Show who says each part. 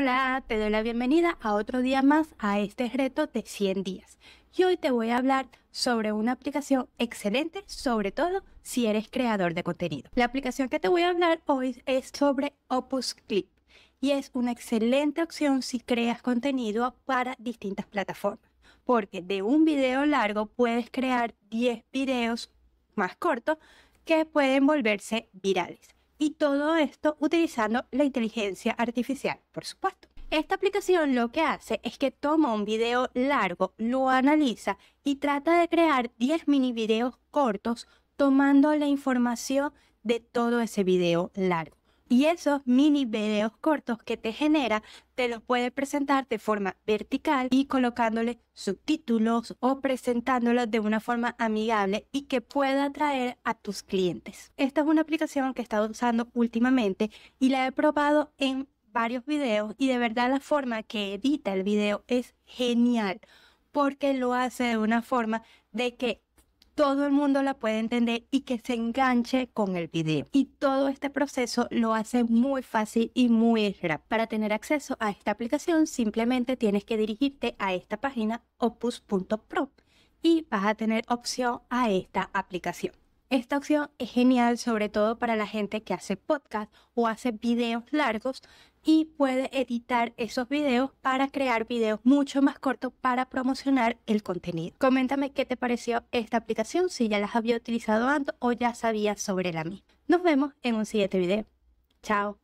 Speaker 1: Hola, te doy la bienvenida a otro día más a este reto de 100 días. Y hoy te voy a hablar sobre una aplicación excelente, sobre todo si eres creador de contenido. La aplicación que te voy a hablar hoy es sobre Opus Clip y es una excelente opción si creas contenido para distintas plataformas, porque de un video largo puedes crear 10 videos más cortos que pueden volverse virales y todo esto utilizando la inteligencia artificial, por supuesto. Esta aplicación lo que hace es que toma un video largo, lo analiza y trata de crear 10 mini videos cortos tomando la información de todo ese video largo. Y esos mini videos cortos que te genera, te los puede presentar de forma vertical y colocándole subtítulos o presentándolos de una forma amigable y que pueda atraer a tus clientes. Esta es una aplicación que he estado usando últimamente y la he probado en varios videos y de verdad la forma que edita el video es genial porque lo hace de una forma de que todo el mundo la puede entender y que se enganche con el video. Y todo este proceso lo hace muy fácil y muy rápido. Para tener acceso a esta aplicación simplemente tienes que dirigirte a esta página opus.pro y vas a tener opción a esta aplicación. Esta opción es genial sobre todo para la gente que hace podcast o hace videos largos y puede editar esos videos para crear videos mucho más cortos para promocionar el contenido. Coméntame qué te pareció esta aplicación, si ya las había utilizado antes o ya sabías sobre la misma. Nos vemos en un siguiente video. Chao.